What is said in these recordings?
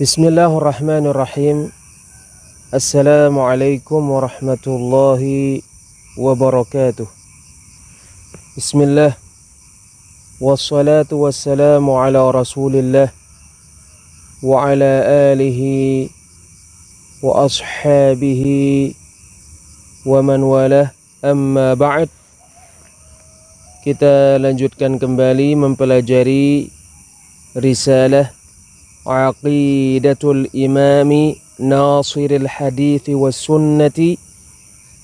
بسم الله الرحمن الرحيم السلام عليكم ورحمة الله وبركاته بسم الله والصلاة والسلام على رسول الله وعلى آله وأصحابه ومن والاه أما بعد kita lanjutkan kembali mempelajari risalah عقيدة الإمام ناصر الحديث والسنة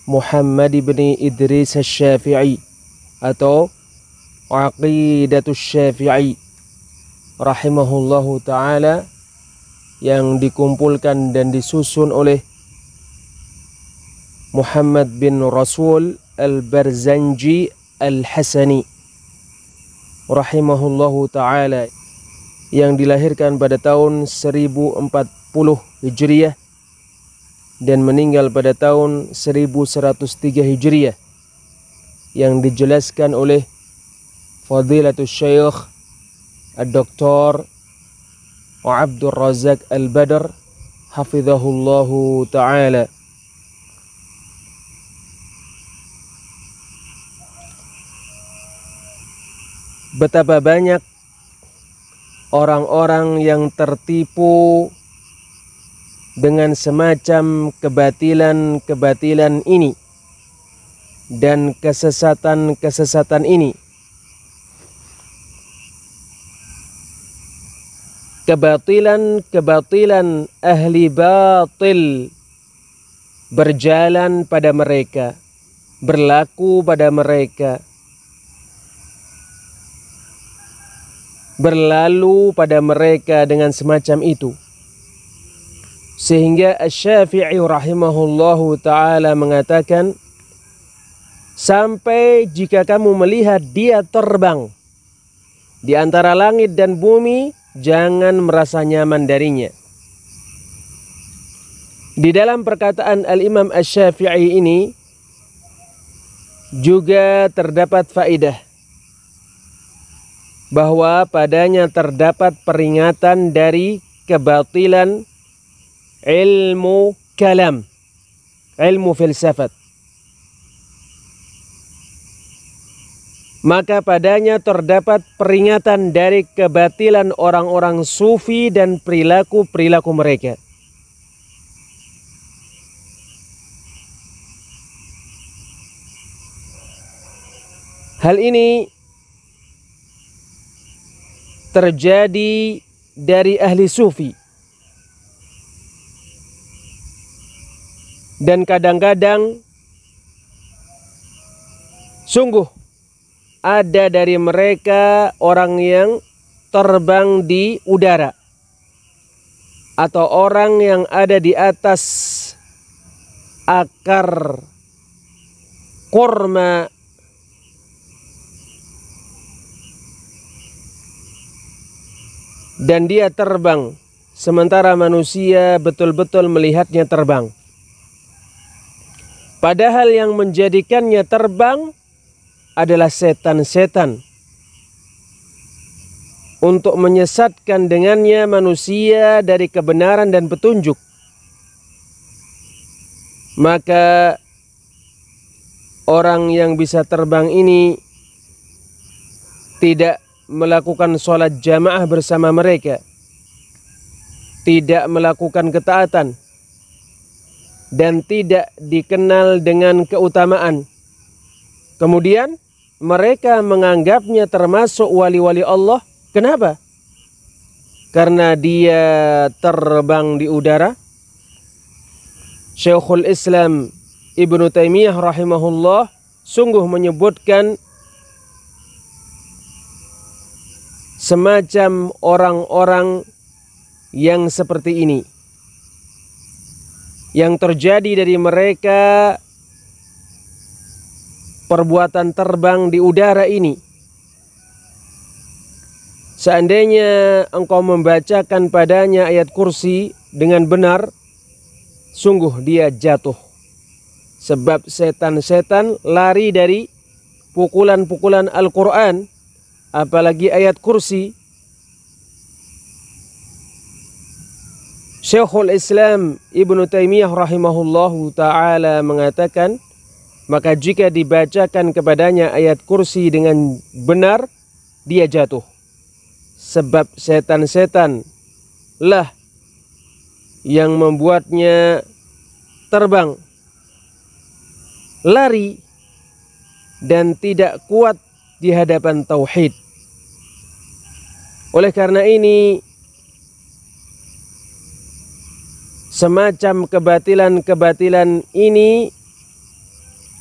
محمد بن إدريس الشافعي أتو عقيدة الشافعي رحمه الله تعالى yang dikumpulkan dan disusun oleh Muhammad bin Rasul al-Barzanji al-Hasani rahimahullahu ta'ala yang dilahirkan pada tahun 1040 Hijriah dan meninggal pada tahun 1103 Hijriah yang dijelaskan oleh Fadilatul Syekh Al-Doktor Abdul Razak Al-Badr Hafizahullahu Ta'ala Betapa banyak orang-orang yang tertipu dengan semacam kebatilan-kebatilan ini dan kesesatan-kesesatan ini. Kebatilan-kebatilan ahli batil berjalan pada mereka, berlaku pada mereka berlalu pada mereka dengan semacam itu. Sehingga syafii rahimahullahu taala mengatakan sampai jika kamu melihat dia terbang di antara langit dan bumi jangan merasa nyaman darinya. Di dalam perkataan Al-Imam Asy-Syafi'i ini juga terdapat faidah bahwa padanya terdapat peringatan dari kebatilan ilmu kalam, ilmu filsafat. Maka padanya terdapat peringatan dari kebatilan orang-orang sufi dan perilaku-perilaku mereka. Hal ini terjadi dari ahli sufi. Dan kadang-kadang sungguh ada dari mereka orang yang terbang di udara atau orang yang ada di atas akar kurma dan dia terbang, sementara manusia betul-betul melihatnya terbang. Padahal yang menjadikannya terbang adalah setan-setan. Untuk menyesatkan dengannya manusia dari kebenaran dan petunjuk. Maka orang yang bisa terbang ini tidak melakukan sholat jamaah bersama mereka, tidak melakukan ketaatan, dan tidak dikenal dengan keutamaan. Kemudian mereka menganggapnya termasuk wali-wali Allah. Kenapa? Karena dia terbang di udara. Syekhul Islam Ibnu Taimiyah rahimahullah sungguh menyebutkan semacam orang-orang yang seperti ini. Yang terjadi dari mereka perbuatan terbang di udara ini. Seandainya engkau membacakan padanya ayat kursi dengan benar, sungguh dia jatuh. Sebab setan-setan lari dari pukulan-pukulan Al-Quran apalagi ayat kursi Syekhul Islam Ibnu Taimiyah rahimahullahu taala mengatakan maka jika dibacakan kepadanya ayat kursi dengan benar dia jatuh sebab setan-setan lah yang membuatnya terbang lari dan tidak kuat di hadapan tauhid. Oleh karena ini semacam kebatilan-kebatilan ini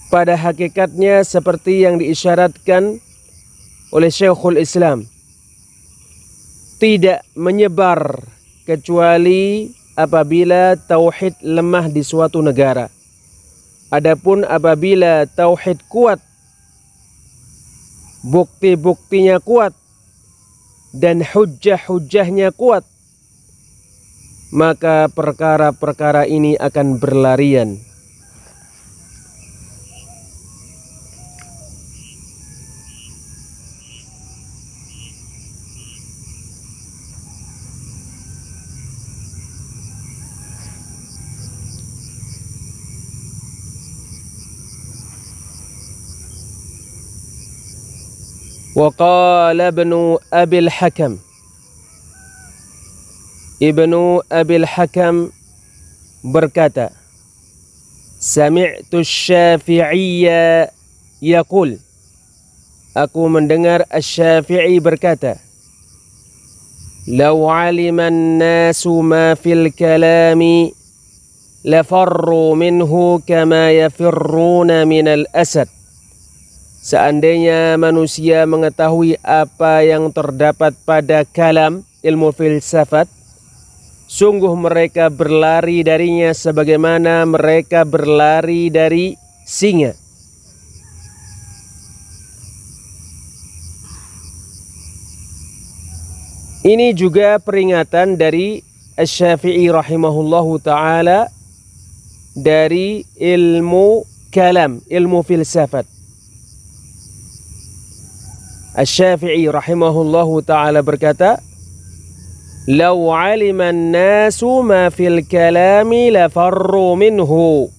pada hakikatnya seperti yang diisyaratkan oleh Syekhul Islam tidak menyebar kecuali apabila tauhid lemah di suatu negara. Adapun apabila tauhid kuat bukti-buktinya kuat dan hujah-hujahnya kuat maka perkara-perkara ini akan berlarian وقال ابن أبي الحكم ابن أبي الحكم بركاتا سمعت الشافعي يقول أكو من دنر الشافعي بركاتا لو علم الناس ما في الكلام لفروا منه كما يفرون من الأسد Seandainya manusia mengetahui apa yang terdapat pada kalam ilmu filsafat, sungguh mereka berlari darinya sebagaimana mereka berlari dari singa. Ini juga peringatan dari syafii rahimahullahu taala dari ilmu kalam, ilmu filsafat. Asy-Syafi'i rahimahullahu taala berkata, "Lau 'alima an-nasu ma fil kalami lafarru minhu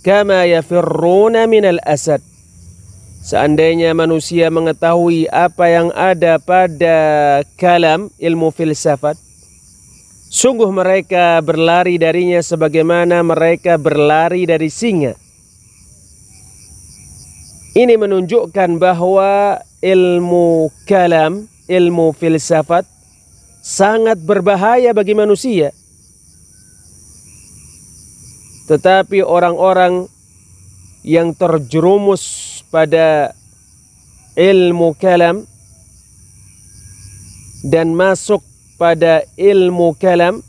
kama yafirruna minal asad." Seandainya manusia mengetahui apa yang ada pada kalam ilmu filsafat, sungguh mereka berlari darinya sebagaimana mereka berlari dari singa. Ini menunjukkan bahwa ilmu kalam, ilmu filsafat sangat berbahaya bagi manusia. Tetapi orang-orang yang terjerumus pada ilmu kalam dan masuk pada ilmu kalam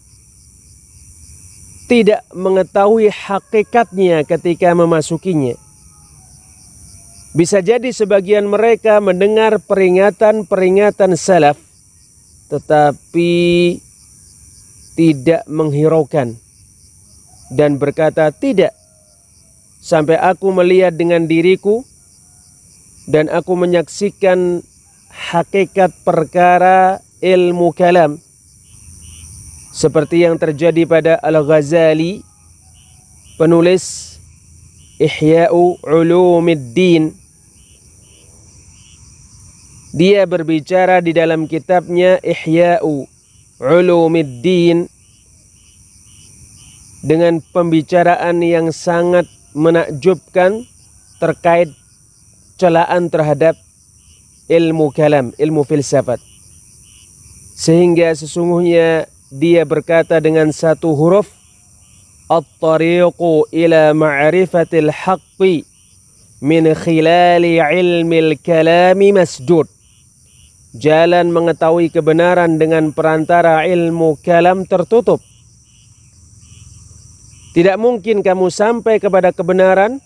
tidak mengetahui hakikatnya ketika memasukinya. Bisa jadi sebagian mereka mendengar peringatan-peringatan salaf tetapi tidak menghiraukan dan berkata tidak sampai aku melihat dengan diriku dan aku menyaksikan hakikat perkara ilmu kalam seperti yang terjadi pada Al-Ghazali penulis Ihya'u Ulumiddin dia berbicara di dalam kitabnya Ihya'u Ulumiddin dengan pembicaraan yang sangat menakjubkan terkait celaan terhadap ilmu kalam, ilmu filsafat. Sehingga sesungguhnya dia berkata dengan satu huruf At-tariqu ila ma'rifatil haqqi min khilali ilmil kalami masjud. Jalan mengetahui kebenaran dengan perantara ilmu kalam tertutup. Tidak mungkin kamu sampai kepada kebenaran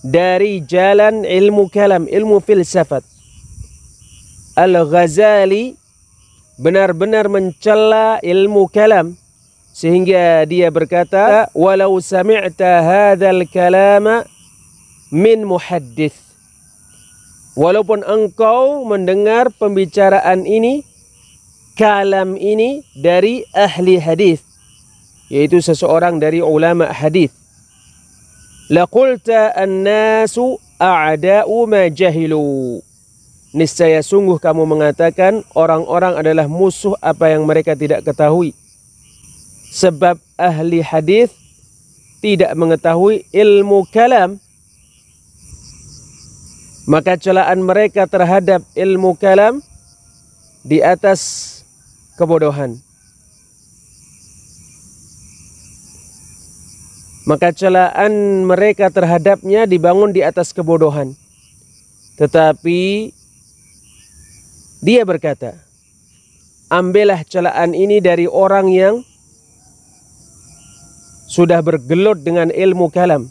dari jalan ilmu kalam, ilmu filsafat. Al-Ghazali benar-benar mencela ilmu kalam sehingga dia berkata walau sami'ta hadzal kalama min muhaddits Walaupun engkau mendengar pembicaraan ini kalam ini dari ahli hadis yaitu seseorang dari ulama hadis laqulta annasu a'da'u ma jahilu niscaya sungguh kamu mengatakan orang-orang adalah musuh apa yang mereka tidak ketahui sebab ahli hadis tidak mengetahui ilmu kalam maka celaan mereka terhadap ilmu kalam di atas kebodohan. Maka celaan mereka terhadapnya dibangun di atas kebodohan. Tetapi dia berkata, ambillah celaan ini dari orang yang sudah bergelut dengan ilmu kalam.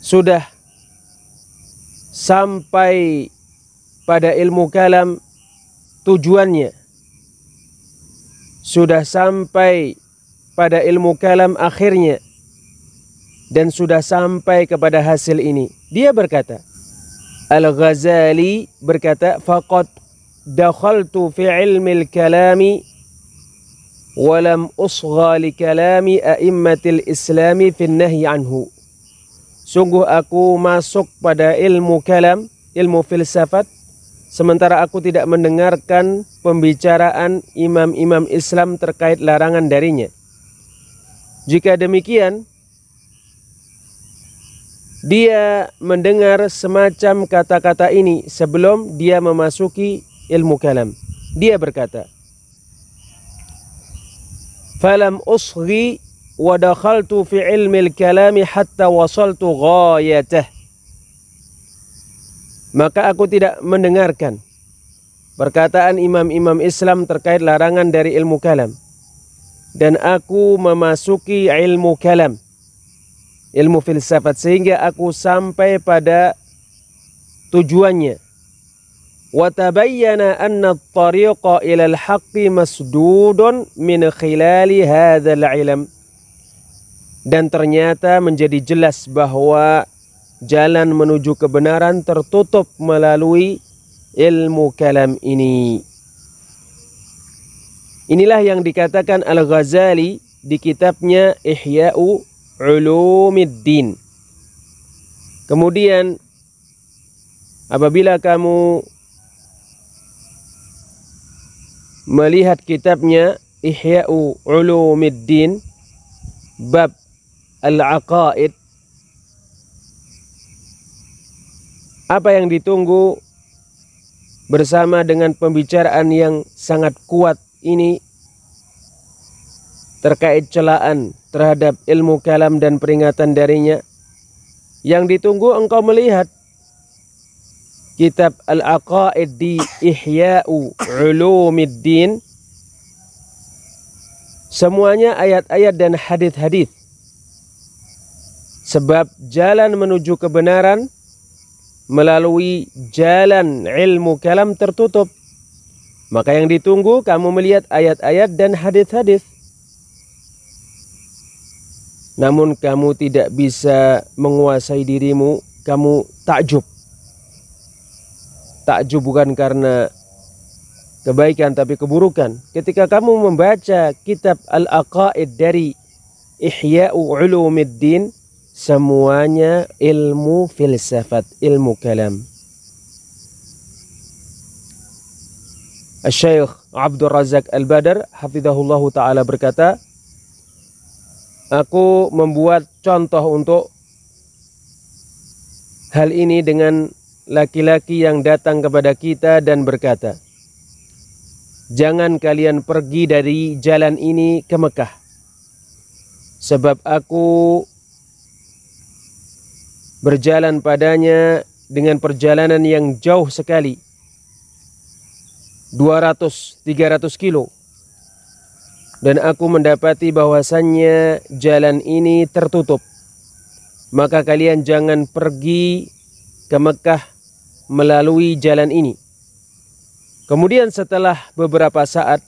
Sudah sampai pada ilmu kalam tujuannya sudah sampai pada ilmu kalam akhirnya dan sudah sampai kepada hasil ini dia berkata Al-Ghazali berkata faqad dakhaltu fi ilmi al-kalami ولم أصغى لكلام أئمة الإسلام في النهي عنه Sungguh aku masuk pada ilmu kalam, ilmu filsafat, sementara aku tidak mendengarkan pembicaraan imam-imam Islam terkait larangan darinya. Jika demikian, dia mendengar semacam kata-kata ini sebelum dia memasuki ilmu kalam. Dia berkata, "Falam usghi wa fi ilmi al-kalami hatta wasaltu ghayatah maka aku tidak mendengarkan perkataan imam-imam Islam terkait larangan dari ilmu kalam dan aku memasuki ilmu kalam ilmu filsafat sehingga aku sampai pada tujuannya وتبين أن الطريق إلى الحق مسدود من خلال هذا العلم dan ternyata menjadi jelas bahwa jalan menuju kebenaran tertutup melalui ilmu kalam ini. Inilah yang dikatakan Al-Ghazali di kitabnya Ihya'u Ulumiddin. Kemudian apabila kamu melihat kitabnya Ihya'u Ulumiddin bab al-aqaid apa yang ditunggu bersama dengan pembicaraan yang sangat kuat ini terkait celaan terhadap ilmu kalam dan peringatan darinya yang ditunggu engkau melihat kitab Al-Aqaid di Ihya'u Ulumiddin semuanya ayat-ayat dan hadis-hadis Sebab jalan menuju kebenaran melalui jalan ilmu kalam tertutup. Maka yang ditunggu kamu melihat ayat-ayat dan hadis-hadis. Namun kamu tidak bisa menguasai dirimu, kamu takjub. Takjub bukan karena kebaikan tapi keburukan. Ketika kamu membaca kitab Al-Aqaid dari Ihya'u Ulumiddin semuanya ilmu filsafat, ilmu kalam. Syekh Abdul Razak Al-Badar hafizahullahu taala berkata, aku membuat contoh untuk hal ini dengan laki-laki yang datang kepada kita dan berkata, "Jangan kalian pergi dari jalan ini ke Mekah, sebab aku berjalan padanya dengan perjalanan yang jauh sekali 200 300 kilo dan aku mendapati bahwasannya jalan ini tertutup maka kalian jangan pergi ke Mekah melalui jalan ini kemudian setelah beberapa saat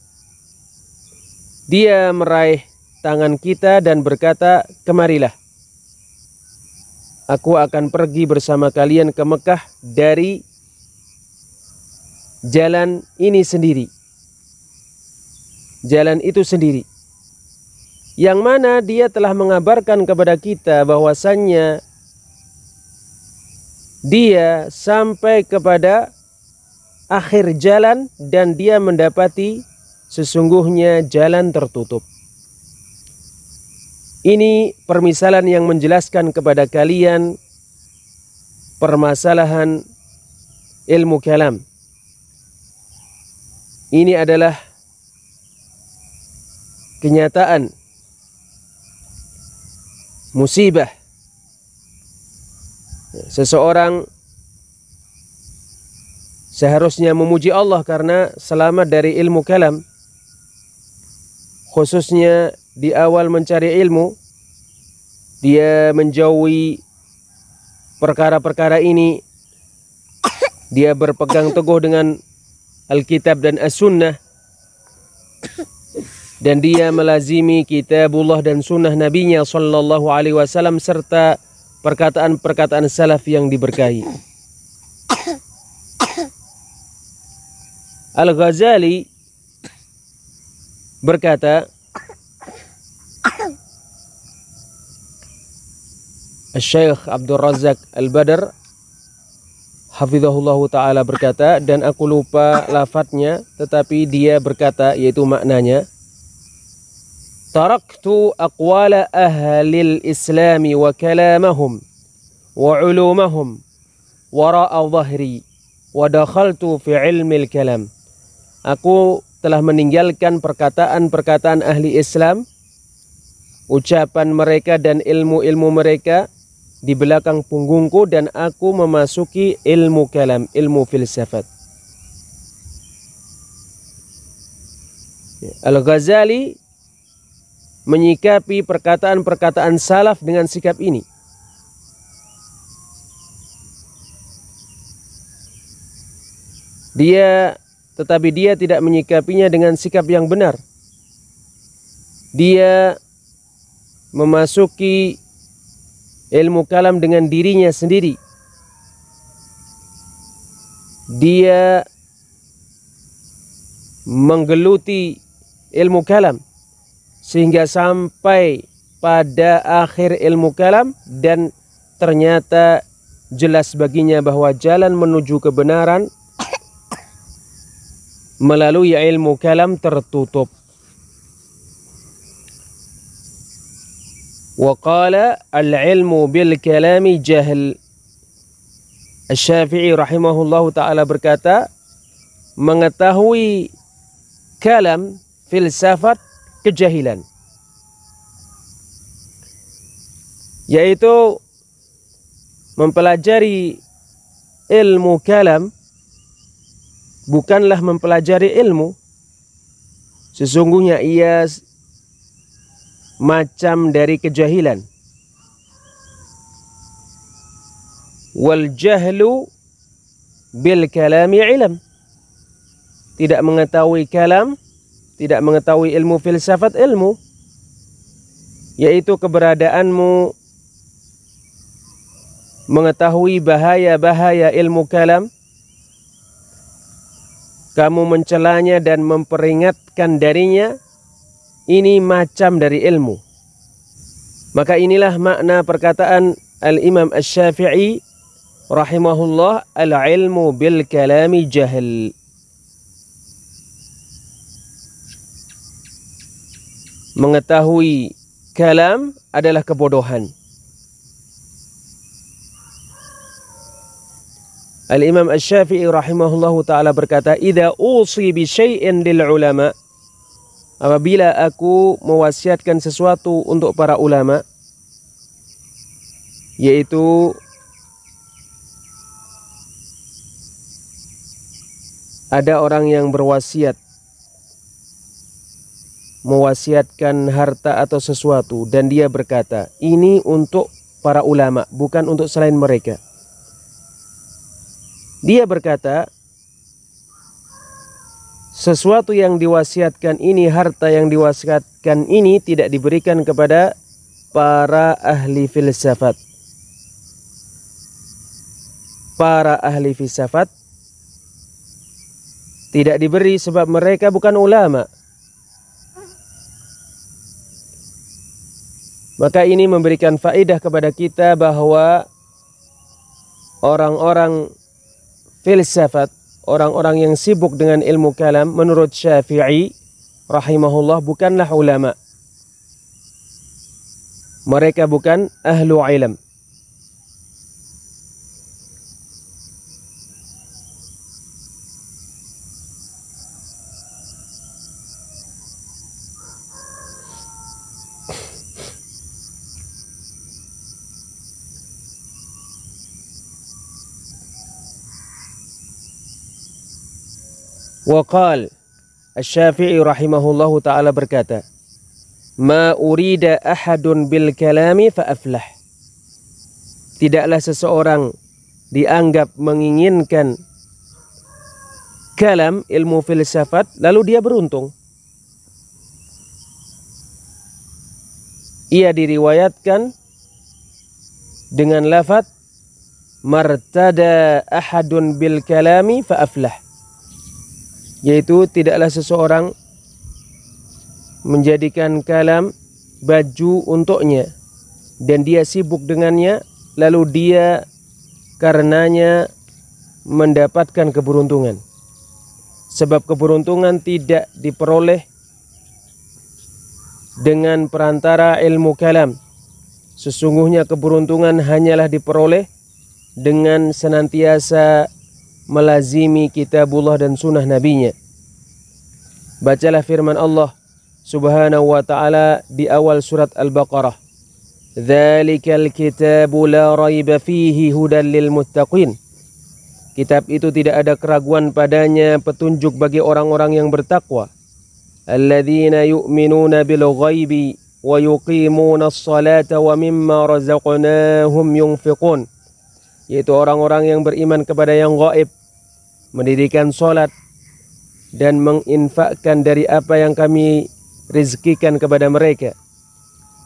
dia meraih tangan kita dan berkata kemarilah Aku akan pergi bersama kalian ke Mekah dari jalan ini sendiri. Jalan itu sendiri. Yang mana dia telah mengabarkan kepada kita bahwasannya dia sampai kepada akhir jalan dan dia mendapati sesungguhnya jalan tertutup. Ini permisalan yang menjelaskan kepada kalian permasalahan ilmu kalam. Ini adalah kenyataan musibah seseorang seharusnya memuji Allah karena selamat dari ilmu kalam khususnya di awal mencari ilmu dia menjauhi perkara-perkara ini dia berpegang teguh dengan Alkitab dan As-Sunnah dan dia melazimi kitabullah dan sunnah nabinya sallallahu alaihi wasallam serta perkataan-perkataan salaf yang diberkahi Al-Ghazali berkata Syekh Abdul Razak Al-Badar Hafizahullah Ta'ala berkata Dan aku lupa lafadznya Tetapi dia berkata Yaitu maknanya Taraktu aqwala ahlil islami Wa kalamahum Wa ulumahum Wara'a zahri Wa dakhaltu fi ilmil kalam Aku telah meninggalkan perkataan-perkataan ahli Islam Ucapan mereka dan ilmu-ilmu mereka di belakang punggungku dan aku memasuki ilmu kalam, ilmu filsafat. Al-Ghazali menyikapi perkataan-perkataan salaf dengan sikap ini. Dia tetapi dia tidak menyikapinya dengan sikap yang benar. Dia memasuki ilmu kalam dengan dirinya sendiri dia menggeluti ilmu kalam sehingga sampai pada akhir ilmu kalam dan ternyata jelas baginya bahwa jalan menuju kebenaran melalui ilmu kalam tertutup وقال al-ilmu bil kalami jahil. Asy-Syafi'i berkata, mengetahui kalam filsafat kejahilan. Yaitu mempelajari ilmu kalam bukanlah mempelajari ilmu sesungguhnya ia macam dari kejahilan. Wal jahlu bil kalami ilm. Tidak mengetahui kalam, tidak mengetahui ilmu filsafat ilmu. Yaitu keberadaanmu mengetahui bahaya-bahaya ilmu kalam. Kamu mencelanya dan memperingatkan darinya ini macam dari ilmu. Maka inilah makna perkataan Al-Imam Asy-Syafi'i rahimahullah al-ilmu bil kalami jahil. Mengetahui kalam adalah kebodohan. Al-Imam Asy-Syafi'i rahimahullah, taala berkata, "Idza usi bi syai'in lil ulama' apabila aku mewasiatkan sesuatu untuk para ulama yaitu ada orang yang berwasiat mewasiatkan harta atau sesuatu dan dia berkata ini untuk para ulama bukan untuk selain mereka dia berkata sesuatu yang diwasiatkan ini, harta yang diwasiatkan ini tidak diberikan kepada para ahli filsafat. Para ahli filsafat tidak diberi sebab mereka bukan ulama. Maka ini memberikan faedah kepada kita bahwa orang-orang filsafat orang-orang yang sibuk dengan ilmu kalam menurut Syafi'i rahimahullah bukanlah ulama. Mereka bukan ahlu ilm. Waqal Asy-Syafi'i rahimahullahu taala berkata, "Ma urida ahadun bil kalami fa Tidaklah seseorang dianggap menginginkan kalam ilmu filsafat lalu dia beruntung. Ia diriwayatkan dengan lafaz martada ahadun bil kalami yaitu tidaklah seseorang menjadikan kalam baju untuknya dan dia sibuk dengannya lalu dia karenanya mendapatkan keberuntungan sebab keberuntungan tidak diperoleh dengan perantara ilmu kalam sesungguhnya keberuntungan hanyalah diperoleh dengan senantiasa melazimi kitabullah dan sunnah nabinya. Bacalah firman Allah subhanahu wa ta'ala di awal surat Al-Baqarah. Dhalikal kitabu la raiba fihi hudan lil muttaqin. Kitab itu tidak ada keraguan padanya petunjuk bagi orang-orang yang bertakwa. Alladzina yu'minuna bil ghaibi wa yuqimuna as-salata wa mimma razaqnahum yunfiqun yaitu orang-orang yang beriman kepada yang gaib, mendirikan solat dan menginfakkan dari apa yang kami rizkikan kepada mereka.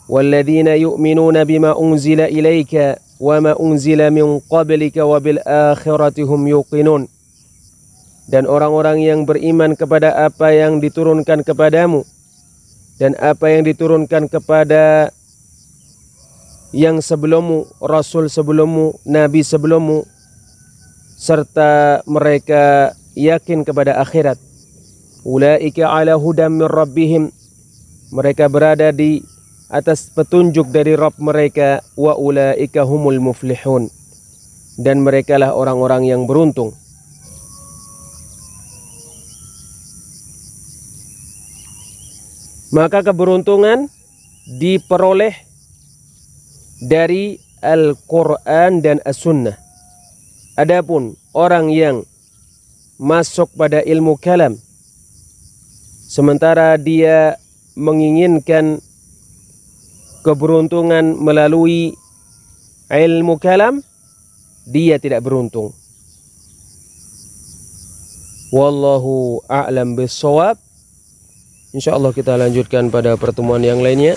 وَالَّذِينَ يُؤْمِنُونَ بِمَا أُنْزِلَ إليك وَمَا أُنْزِلَ من قَبْلِكَ وَبِالْآخِرَةِ هُمْ يوقنون dan orang-orang yang beriman kepada apa yang diturunkan kepadamu dan apa yang diturunkan kepada yang sebelummu, rasul sebelummu, nabi sebelummu serta mereka yakin kepada akhirat. Ulaika ala hudam min rabbihim. Mereka berada di atas petunjuk dari Rabb mereka wa ulaika humul muflihun. Dan mereka lah orang-orang yang beruntung. Maka keberuntungan diperoleh dari Al-Quran dan As-Sunnah. Adapun orang yang masuk pada ilmu kalam, sementara dia menginginkan keberuntungan melalui ilmu kalam, dia tidak beruntung. Wallahu a'lam bisawab. Insyaallah kita lanjutkan pada pertemuan yang lainnya.